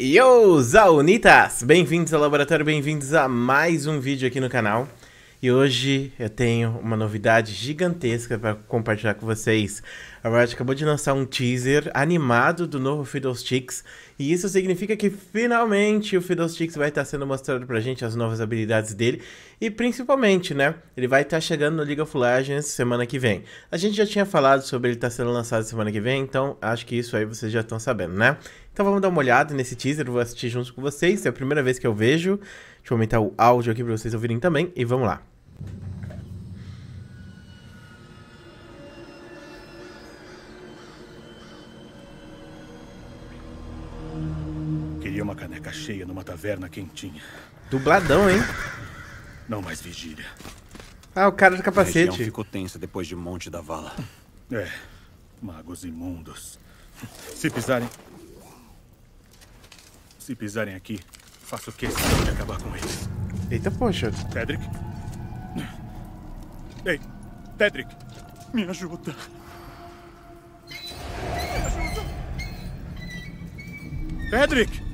Yo, Zaunitas! Bem-vindos ao laboratório, bem-vindos a mais um vídeo aqui no canal. E hoje eu tenho uma novidade gigantesca para compartilhar com vocês. A Riot acabou de lançar um teaser animado do novo Fiddlesticks, e isso significa que finalmente o Fiddlesticks vai estar sendo mostrado pra gente as novas habilidades dele, e principalmente, né, ele vai estar chegando no League of Legends semana que vem. A gente já tinha falado sobre ele estar sendo lançado semana que vem, então acho que isso aí vocês já estão sabendo, né? Então vamos dar uma olhada nesse teaser, vou assistir junto com vocês, é a primeira vez que eu vejo. Deixa eu aumentar o áudio aqui para vocês ouvirem também, e vamos lá. Beberia uma caneca cheia numa taverna quentinha. Dubladão, hein? Não mais vigília. Ah, o cara do capacete. A ficou tensa depois de Monte da Vala. É, magos imundos. Se pisarem... Se pisarem aqui, faço questão de acabar com eles. Eita, poxa. Tedric Ei, Tedric me ajuda. Me ajuda. Cedric!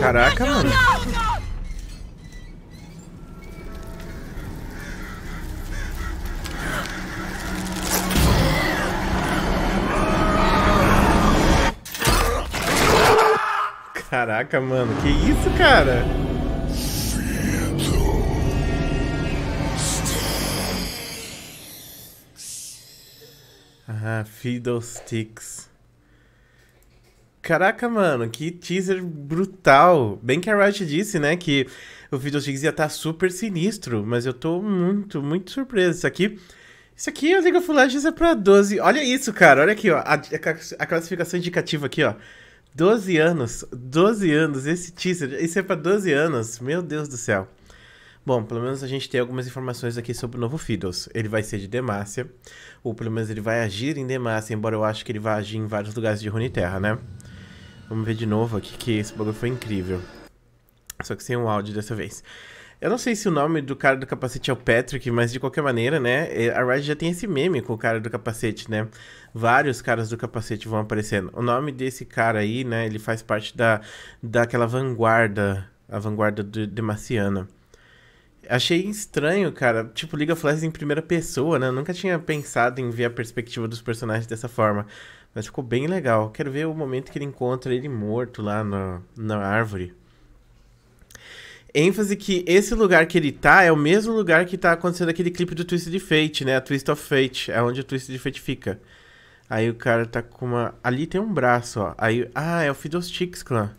Caraca, mano. Caraca, mano, que isso, cara? Ah, Fiddlesticks. Caraca, mano, que teaser brutal. Bem que a Riot disse, né, que o Fiddlesticks ia estar tá super sinistro, mas eu tô muito, muito surpreso. Isso aqui, isso aqui, o League of Legends é pra 12. Olha isso, cara, olha aqui, ó, a, a classificação indicativa aqui, ó. 12 anos, 12 anos, esse teaser, isso é pra 12 anos, meu Deus do céu. Bom, pelo menos a gente tem algumas informações aqui sobre o novo Fiddles. Ele vai ser de Demacia, ou pelo menos ele vai agir em Demacia, embora eu acho que ele vai agir em vários lugares de Runeterra, né? Vamos ver de novo aqui que esse bagulho foi incrível. Só que sem o um áudio dessa vez. Eu não sei se o nome do cara do capacete é o Patrick, mas de qualquer maneira, né? É, a Riot já tem esse meme com o cara do capacete, né? Vários caras do capacete vão aparecendo. O nome desse cara aí, né? Ele faz parte da, daquela vanguarda, a vanguarda de, demaciana. Achei estranho, cara. Tipo, Liga Flash em primeira pessoa, né? Eu nunca tinha pensado em ver a perspectiva dos personagens dessa forma. Mas ficou bem legal. Quero ver o momento que ele encontra ele morto lá na, na árvore. ênfase que esse lugar que ele tá é o mesmo lugar que tá acontecendo aquele clipe do Twisted Fate, né? A Twist of Fate, é onde Twist Twisted Fate fica. Aí o cara tá com uma... Ali tem um braço, ó. Aí... Ah, é o Fiddlesticks Clan.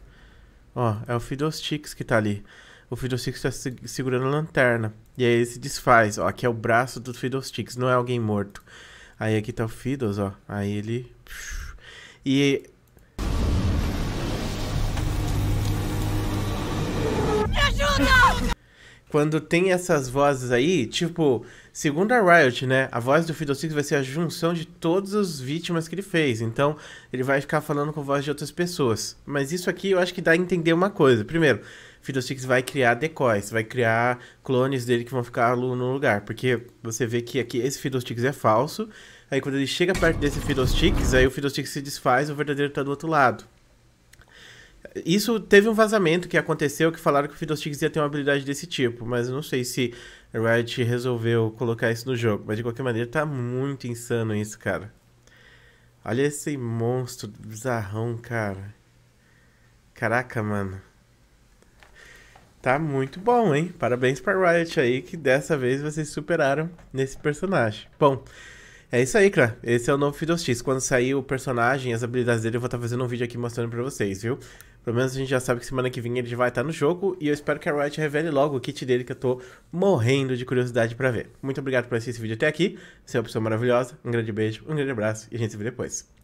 Ó, é o Fiddlesticks que tá ali. O Fiddlesticks tá segurando a lanterna. E aí ele se desfaz, ó. Aqui é o braço do Fiddlesticks, não é alguém morto. Aí aqui tá o Fidos, ó. Aí ele. E quando tem essas vozes aí, tipo, segundo a Riot, né, a voz do Fiddle Six vai ser a junção de todas as vítimas que ele fez. Então, ele vai ficar falando com a voz de outras pessoas. Mas isso aqui eu acho que dá a entender uma coisa. Primeiro, Fiddle Six vai criar decoys, vai criar clones dele que vão ficar no lugar, porque você vê que aqui esse Fiddle Six é falso. Aí quando ele chega perto desse Fiddlesticks, aí o Fiddlesticks se desfaz, o verdadeiro tá do outro lado. Isso teve um vazamento que aconteceu que falaram que o Fiddlesticks ia ter uma habilidade desse tipo, mas eu não sei se a Riot resolveu colocar isso no jogo. Mas de qualquer maneira, tá muito insano isso, cara. Olha esse monstro bizarrão, cara. Caraca, mano. Tá muito bom, hein? Parabéns pra Riot aí, que dessa vez vocês superaram nesse personagem. Bom, é isso aí, cara. Esse é o novo Fiddlesticks. Quando sair o personagem, as habilidades dele, eu vou estar tá fazendo um vídeo aqui mostrando pra vocês, viu? Pelo menos a gente já sabe que semana que vem ele vai estar no jogo e eu espero que a Riot revele logo o kit dele que eu tô morrendo de curiosidade para ver. Muito obrigado por assistir esse vídeo até aqui. Você é uma pessoa maravilhosa. Um grande beijo, um grande abraço e a gente se vê depois.